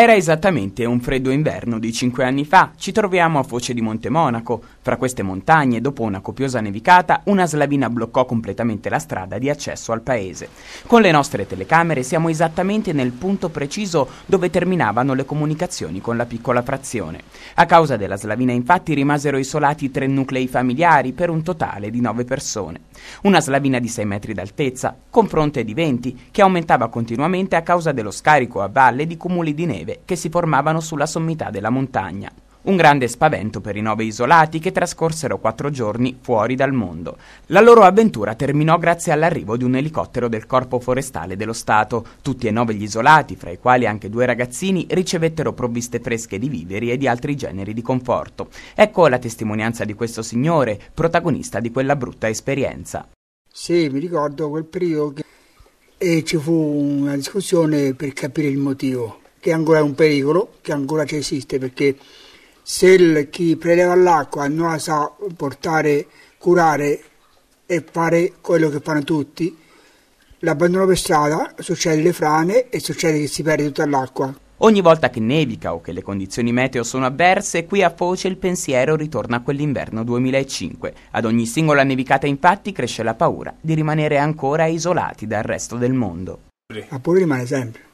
Era esattamente un freddo inverno di cinque anni fa, ci troviamo a Foce di Monte Monaco. Fra queste montagne, dopo una copiosa nevicata, una slavina bloccò completamente la strada di accesso al paese. Con le nostre telecamere siamo esattamente nel punto preciso dove terminavano le comunicazioni con la piccola frazione. A causa della slavina infatti rimasero isolati tre nuclei familiari per un totale di nove persone. Una slavina di 6 metri d'altezza, con fronte di venti, che aumentava continuamente a causa dello scarico a valle di cumuli di neve neve che si formavano sulla sommità della montagna. Un grande spavento per i nove isolati che trascorsero quattro giorni fuori dal mondo. La loro avventura terminò grazie all'arrivo di un elicottero del Corpo Forestale dello Stato. Tutti e nove gli isolati, fra i quali anche due ragazzini, ricevettero provviste fresche di viveri e di altri generi di conforto. Ecco la testimonianza di questo signore, protagonista di quella brutta esperienza. Sì, mi ricordo quel periodo che... e eh, ci fu una discussione per capire il motivo che ancora è un pericolo, che ancora che esiste, perché se il, chi preleva l'acqua non la sa portare, curare e fare quello che fanno tutti, l'abbandono per strada, succede le frane e succede che si perde tutta l'acqua. Ogni volta che nevica o che le condizioni meteo sono avverse, qui a Foce il pensiero ritorna a quell'inverno 2005. Ad ogni singola nevicata infatti cresce la paura di rimanere ancora isolati dal resto del mondo. La paura rimane sempre.